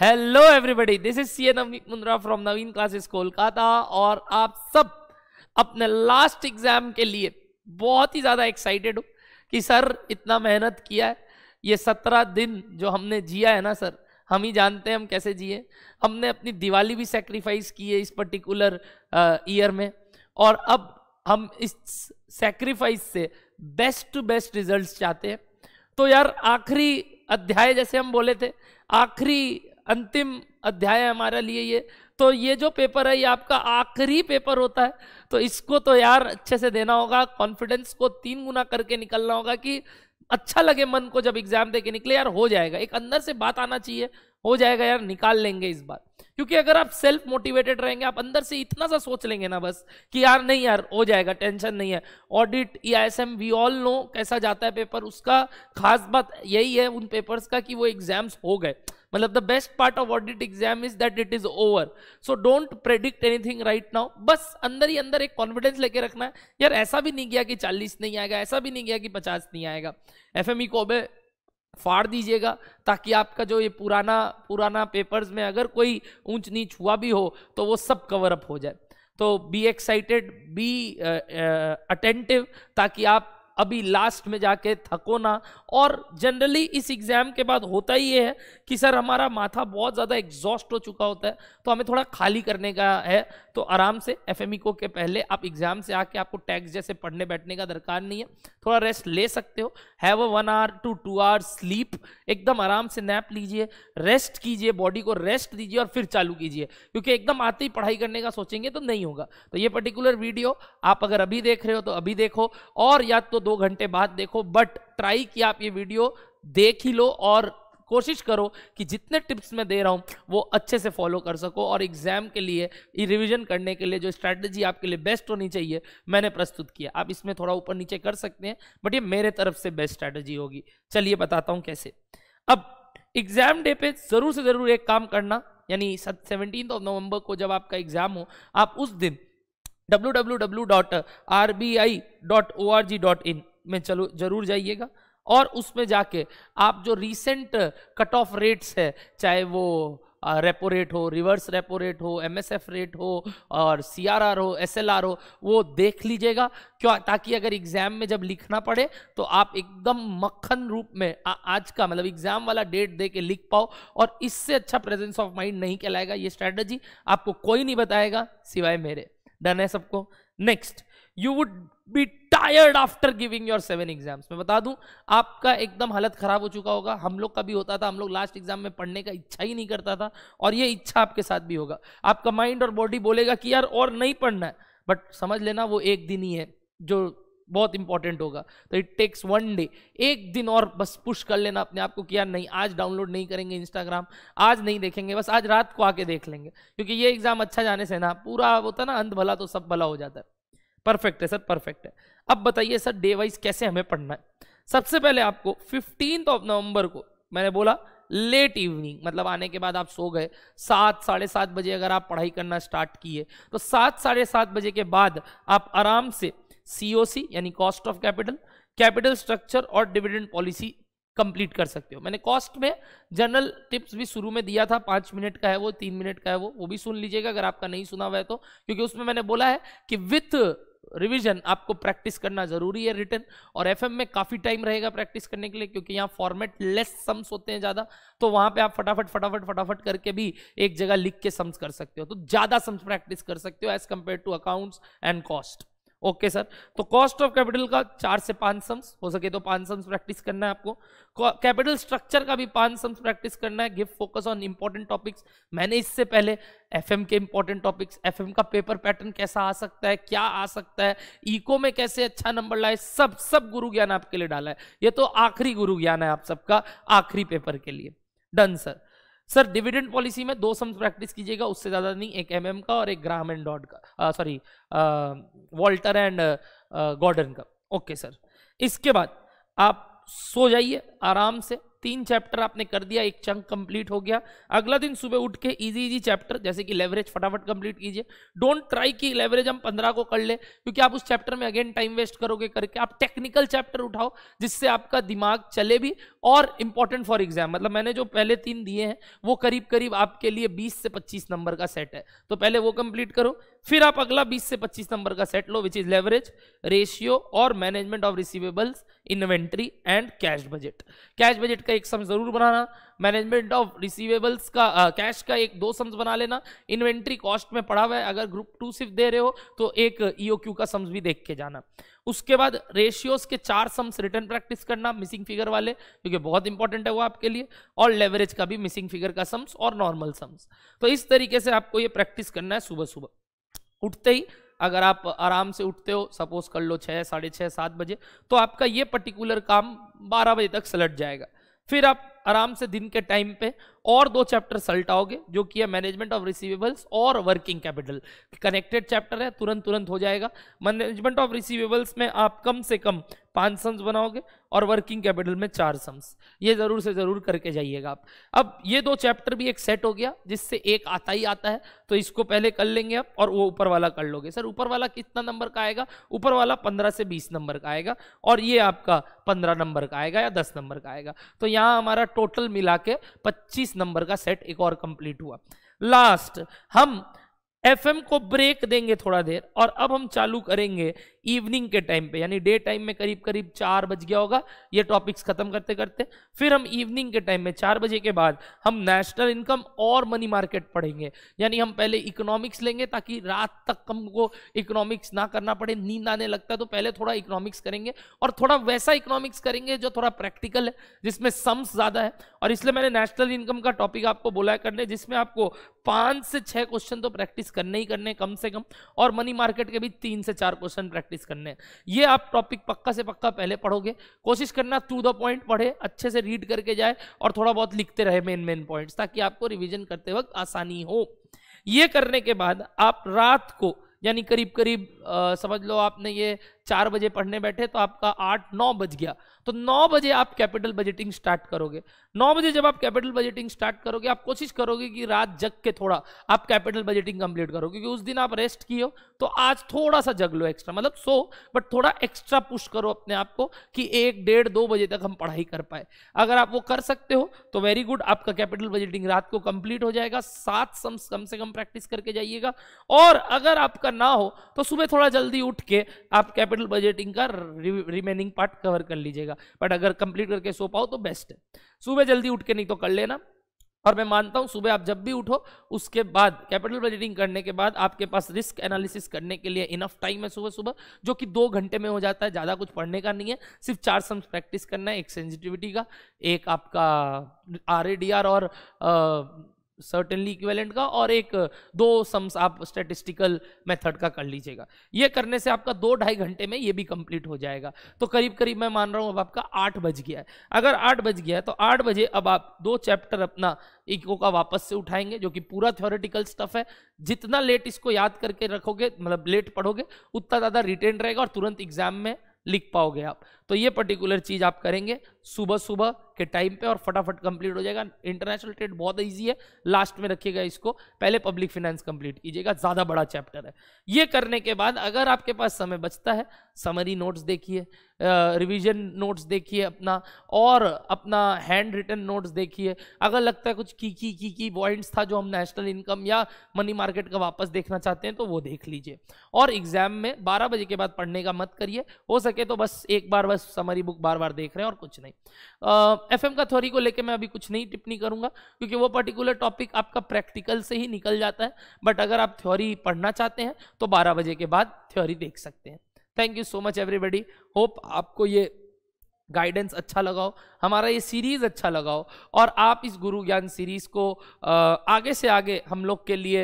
hello everybody this is C Naveen Mundra from Naveen classes Kolkata और आप सब अपने लास्ट एग्जाम के लिए बहुत ही ज़्यादा एक्साइटेड हो कि सर इतना मेहनत किया है ये सत्रह दिन जो हमने जिया है ना सर हम ही जानते हैं हम कैसे जिए हमने अपनी दिवाली भी सेक्रीफाइस की है इस पर्टिकुलर ईयर में और अब हम इस सेक्रीफाइस से बेस्ट टू बेस्ट रिजल्ट चाहते हैं तो यार आखिरी अध्याय जैसे हम बोले थे आखिरी अंतिम अध्याय है हमारे लिए ये तो ये जो पेपर है ये आपका आखिरी पेपर होता है तो इसको तो यार अच्छे से देना होगा कॉन्फिडेंस को तीन गुना करके निकलना होगा कि अच्छा लगे मन को जब एग्जाम दे के निकले यार हो जाएगा एक अंदर से बात आना चाहिए हो जाएगा यार निकाल लेंगे इस बार क्योंकि अगर आप सेल्फ मोटिवेटेड रहेंगे आप अंदर से इतना सा सोच लेंगे ना बस कि यार नहीं यार हो जाएगा टेंशन नहीं है audit E I S M we all know कैसा जाता है पेपर उसका खास बात यही है उन पेपर्स का कि वो एग्जाम्स हो गए मतलब the best part of audit exam is that it is over so don't predict anything right now बस अंदर ही अंदर एक कॉन्फिडेंस लेके रखना है यार ऐसा भी नहीं गया कि 40 नहीं आएगा ऐसा भी नहीं गया कि 50 नहीं आएगा एफ एम ई को अबे फाड़ दीजिएगा ताकि आपका जो ये पुराना पुराना पेपर्स में अगर कोई ऊंच नीच हुआ भी हो तो वो सब कवर अप हो जाए तो बी एक्साइटेड बी अटेंटिव ताकि आप अभी लास्ट में जाके थको ना और जनरली इस एग्ज़ाम के बाद होता ही ये है कि सर हमारा माथा बहुत ज़्यादा एग्जॉस्ट हो चुका होता है तो हमें थोड़ा खाली करने का है तो आराम से एफ e के पहले आप एग्ज़ाम से आके आपको टैक्स जैसे पढ़ने बैठने का दरकार नहीं है थोड़ा रेस्ट ले सकते हो have a one hour to two hour sleep एकदम आराम से नैप लीजिए रेस्ट कीजिए बॉडी को रेस्ट दीजिए और फिर चालू कीजिए क्योंकि एकदम आते ही पढ़ाई करने का सोचेंगे तो नहीं होगा तो ये पर्टिकुलर वीडियो आप अगर अभी देख रहे हो तो अभी देखो और या तो दो घंटे बाद देखो बट ट्राई किया आप ये वीडियो देख ही लो और कोशिश करो कि जितने टिप्स मैं दे रहा हूँ वो अच्छे से फॉलो कर सको और एग्जाम के लिए रिवीजन करने के लिए जो स्ट्रैटेजी आपके लिए बेस्ट होनी चाहिए मैंने प्रस्तुत किया आप इसमें थोड़ा ऊपर नीचे कर सकते हैं बट ये मेरे तरफ से बेस्ट स्ट्रैटेजी होगी चलिए बताता हूँ कैसे अब एग्जाम डे पे ज़रूर से ज़रूर एक काम करना यानी सेवनटीन ऑफ नवंबर को जब आपका एग्जाम हो आप उस दिन www.rbi.org.in में चलो जरूर जाइएगा और उसमें जाके आप जो रीसेंट कट ऑफ रेट्स है चाहे वो रेपो रेट हो रिवर्स रेपो रेट हो एमएसएफ रेट हो और सीआरआर हो एसएलआर हो वो देख लीजिएगा क्यों ताकि अगर एग्जाम में जब लिखना पड़े तो आप एकदम मक्खन रूप में आ, आज का मतलब एग्जाम वाला डेट दे के लिख पाओ और इससे अच्छा प्रेजेंस ऑफ माइंड नहीं कहलाएगा ये स्ट्रैटेजी आपको कोई नहीं बताएगा सिवाय मेरे डन है सबको next you would be tired after giving your seven exams मैं बता दूं आपका एकदम हालत खराब हो चुका होगा हम लोग का भी होता था हम लोग लास्ट एग्जाम में पढ़ने का इच्छा ही नहीं करता था और ये इच्छा आपके साथ भी होगा आपका माइंड और बॉडी बोलेगा कि यार और नहीं पढ़ना है बट समझ लेना वो एक दिन ही है जो बहुत इंपॉर्टेंट होगा तो इट टेक्स वन डे एक दिन और बस पुश कर लेना अपने आप को कि यार नहीं आज डाउनलोड नहीं करेंगे इंस्टाग्राम आज नहीं देखेंगे बस आज रात को आके देख लेंगे क्योंकि ये एग्जाम अच्छा जाने से ना पूरा होता है ना अंत भला तो सब भला हो जाता है परफेक्ट है सर परफेक्ट है अब बताइए सर डे वाइज कैसे हमें पढ़ना है सबसे पहले आपको फिफ्टीन ऑफ नवंबर को मैंने बोला लेट इवनिंग मतलब आने के बाद आप सो गए सात साढ़े सात बजे अगर आप पढ़ाई करना स्टार्ट किए तो सात साढ़े सात बजे के बाद आप आराम से सीओसी यानी cost of capital capital structure और डिविडेंड पॉलिसी कंप्लीट कर सकते हो मैंने कॉस्ट में जनरल टिप्स भी शुरू में दिया था पांच मिनट का है वो तीन मिनट का है वो वो भी सुन लीजिएगा अगर आपका नहीं सुना हुआ है तो क्योंकि उसमें मैंने बोला है कि विथ रिवीजन आपको प्रैक्टिस करना जरूरी है रिटर्न और एफएम में काफी टाइम रहेगा प्रैक्टिस करने के लिए क्योंकि यहाँ फॉर्मेट लेस सम्स होते हैं ज्यादा तो वहां पे आप फटाफट फटाफट फटाफट करके भी एक जगह लिख के सम्स कर सकते हो तो ज्यादा सम्स प्रैक्टिस कर सकते हो as compare to accounts and cost okay sir तो कॉस्ट ऑफ कैपिटल का चार से पांच सम्स हो सके तो पांच सम्स प्रैक्टिस करना है आपको कैपिटल स्ट्रक्चर का भी पांच सम्स प्रैक्टिस करना है give focus on important topics मैंने इससे पहले एफएम के इंपॉर्टेंट टॉपिक्स एफएम का पेपर पैटर्न कैसा आ सकता है क्या आ सकता है इको में कैसे अच्छा नंबर लाए सब सब गुरु ज्ञान आपके लिए डाला है ये तो आखिरी गुरु ज्ञान है आप सबका आखिरी पेपर के लिए done sir sir dividend policy में दो सम्स प्रैक्टिस कीजिएगा उससे ज़्यादा नहीं एक एम का और एक ग्राम एंड डॉट का सॉरी वॉल्टर एंड गॉर्डन का ओके सर इसके बाद आप सो जाइए आराम से तीन चैप्टर आपने कर दिया एक चंक कंप्लीट हो गया अगला दिन सुबह उठ के इजी इजी चैप्टर जैसे कि लेवरेज फटाफट कंप्लीट कीजिए डोंट ट्राई कि लेवरेज हम पंद्रह को कर ले क्योंकि आप उस चैप्टर में अगेन टाइम वेस्ट करोगे करके आप टेक्निकल चैप्टर उठाओ जिससे आपका दिमाग चले भी और इंपॉर्टेंट फॉर एग्जाम मतलब मैंने जो पहले तीन दिए हैं वो करीब करीब आपके लिए बीस से पच्चीस नंबर का सेट है तो पहले वो कंप्लीट करो फिर आप अगला 20 से 25 नंबर का सेट लो विच इज लेवरेज रेशियो और management of receivables inventory and cash budget cash budget का एक सम्स जरूर बनाना मैनेजमेंट ऑफ रिसीवेबल्स का कैश uh, का एक दो सम्स बना लेना इन्वेंट्री कॉस्ट में पड़ा हुआ है अगर ग्रुप टू सिर्फ दे रहे हो तो एक क्यू e का सम्स भी देख के जाना उसके बाद रेशियोज के चार सम्स रिटर्न प्रैक्टिस करना मिसिंग फिगर वाले क्योंकि बहुत इंपॉर्टेंट है वो आपके लिए और लेवरेज का भी मिसिंग फिगर का सम्स और नॉर्मल सम्स तो इस तरीके से आपको ये प्रैक्टिस करना है सुबह सुबह उठते ही अगर आप आराम से उठते हो सपोज कर लो छः साढ़े छः सात बजे तो आपका ये पर्टिकुलर काम बारह बजे तक सलट जाएगा फिर आप आराम से दिन के टाइम पे और दो चैप्टर सलटाओगे जो कि है मैनेजमेंट ऑफ रिसीवेबल्स और वर्किंग कैपिटल कनेक्टेड चैप्टर है तुरंत तुरंत हो जाएगा मैनेजमेंट ऑफ रिसीवेबल्स में आप कम से कम पांच सम्स बनाओगे और वर्किंग कैपिटल में चार सम्स ये जरूर से जरूर करके जाइएगा आप अब ये दो चैप्टर भी एक सेट हो गया जिससे एक आता ही आता है तो इसको पहले कर लेंगे आप और वो ऊपर वाला कर लोगे सर ऊपर वाला कितना नंबर का आएगा ऊपर वाला पंद्रह से बीस नंबर का आएगा और ये आपका पंद्रह नंबर का आएगा या दस नंबर का आएगा तो यहाँ हमारा टोटल मिला के पच्चीस नंबर का सेट एक और कंप्लीट हुआ लास्ट हम एफएम को ब्रेक देंगे थोड़ा देर और अब हम चालू करेंगे इवनिंग के टाइम पे यानी डे टाइम में करीब करीब चार बज गया होगा ये टॉपिक्स खत्म करते करते फिर हम इवनिंग के टाइम में चार बजे के बाद हम नेशनल इनकम और मनी मार्केट पढ़ेंगे यानी हम पहले इकोनॉमिक्स लेंगे ताकि रात तक हमको इकोनॉमिक्स ना करना पड़े नींद आने लगता है तो पहले थोड़ा इकोनॉमिक्स करेंगे और थोड़ा वैसा इकोनॉमिक्स करेंगे जो थोड़ा प्रैक्टिकल है जिसमें सम्स ज़्यादा है और इसलिए मैंने नेशनल इनकम का टॉपिक आपको बोला करने जिसमें आपको पांच से छह क्वेश्चन तो प्रैक्टिस करने ही करने कम से कम और मनी मार्केट के भी तीन से चार क्वेश्चन प्रैक्टिस करने हैं ये आप टॉपिक पक्का से पक्का पहले पढ़ोगे कोशिश करना टू द पॉइंट पढ़े अच्छे से रीड करके जाए और थोड़ा बहुत लिखते रहे मेन मेन पॉइंट्स ताकि आपको रिविजन करते वक्त आसानी हो ये करने के बाद आप रात को यानी करीब करीब आ, समझ लो आपने ये चार बजे पढ़ने बैठे तो आपका आठ नौ बज गया तो नौ बजे आप कैपिटल बजटिंग स्टार्ट करोगे नौ बजे जब आप कैपिटल बजटिंग स्टार्ट करोगे आप कोशिश करोगे कि रात जग के थोड़ा आप कैपिटल बजटिंग कंप्लीट करो क्योंकि उस दिन आप रेस्ट की हो तो आज थोड़ा सा जग लो एक्स्ट्रा मतलब सो बट थोड़ा एक्स्ट्रा पुश करो अपने आप को कि एक डेढ़ दो बजे तक हम पढ़ाई कर पाए अगर आप वो कर सकते हो तो वेरी गुड आपका कैपिटल बजटिंग रात को कंप्लीट हो जाएगा सात सम कम से कम प्रैक्टिस करके जाइएगा और अगर आपका ना हो तो सुबह थोड़ा जल्दी उठ के आप कैपिटल कैपिटल बजटिंग का रिमेनिंग पार्ट कवर कर लीजिएगा बट अगर कंप्लीट करके सो पाओ तो बेस्ट है सुबह जल्दी उठ के नहीं तो कर लेना और मैं मानता हूं सुबह आप जब भी उठो उसके बाद कैपिटल बजटिंग करने के बाद आपके पास रिस्क एनालिसिस करने के लिए इनफ टाइम है सुबह सुबह जो कि दो घंटे में हो जाता है ज़्यादा कुछ पढ़ने का नहीं है सिर्फ चार सम्स प्रैक्टिस करना है एक सेंसिटिविटी का एक आपका आर और आ, सर्टेनली इक्वेलेंट का और एक दो सम्स आप स्टेटिस्टिकल मेथड का कर लीजिएगा ये करने से आपका दो ढाई घंटे में ये भी कंप्लीट हो जाएगा तो करीब करीब मैं मान रहा हूँ अब आपका आठ बज गया है अगर आठ बज गया है तो आठ बजे अब आप दो चैप्टर अपना इको का वापस से उठाएंगे जो कि पूरा थ्योरेटिकल स्टफ है जितना लेट इसको याद करके रखोगे मतलब लेट पढ़ोगे उतना ज़्यादा रिटेन रहेगा और तुरंत एग्जाम में लिख पाओगे आप तो ये पर्टिकुलर चीज आप करेंगे सुबह सुबह के टाइम पे और फटाफट कंप्लीट हो जाएगा इंटरनेशनल ट्रेड बहुत इजी है लास्ट में रखिएगा इसको पहले पब्लिक फाइनेंस कंप्लीट कीजिएगा ज्यादा बड़ा चैप्टर है ये करने के बाद अगर आपके पास समय बचता है समरी नोट्स देखिए रिवीजन नोट्स देखिए अपना और अपना हैंड रिटन नोट्स देखिए अगर लगता है कुछ की की की की पॉइंट्स था जो हम नेशनल इनकम या मनी मार्केट का वापस देखना चाहते हैं तो वो देख लीजिए और एग्जाम में बारह बजे के बाद पढ़ने का मत करिए हो सके तो बस एक बार बस समरी बुक बार बार देख रहे हैं और कुछ नहीं एफ एम का थ्योरी को लेकर मैं अभी कुछ नहीं टिप्पणी करूँगा क्योंकि वो पर्टिकुलर टॉपिक आपका प्रैक्टिकल से ही निकल जाता है बट अगर आप थ्योरी पढ़ना चाहते हैं तो बारह बजे के बाद थ्योरी देख सकते हैं thank you so much everybody hope आपको ये गाइडेंस अच्छा लगाओ हमारा ये सीरीज़ अच्छा लगाओ और आप इस गुरु ज्ञान सीरीज़ को आगे से आगे हम लोग के लिए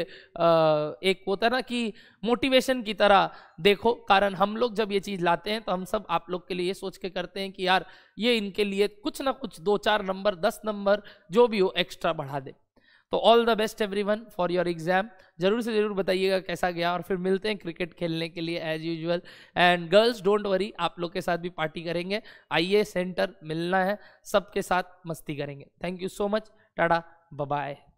एक होता है ना कि मोटिवेशन की तरह देखो कारण हम लोग जब ये चीज़ लाते हैं तो हम सब आप लोग के लिए ये सोच के करते हैं कि यार ये इनके लिए कुछ ना कुछ दो चार नंबर दस नंबर जो भी हो एक्स्ट्रा बढ़ा दे तो all the best everyone for your exam जरूर से जरूर बताइएगा कैसा गया और फिर मिलते हैं क्रिकेट खेलने के लिए as usual and girls don't worry आप लोग के साथ भी पार्टी करेंगे आइए सेंटर मिलना है सबके साथ मस्ती करेंगे thank you so much tata bye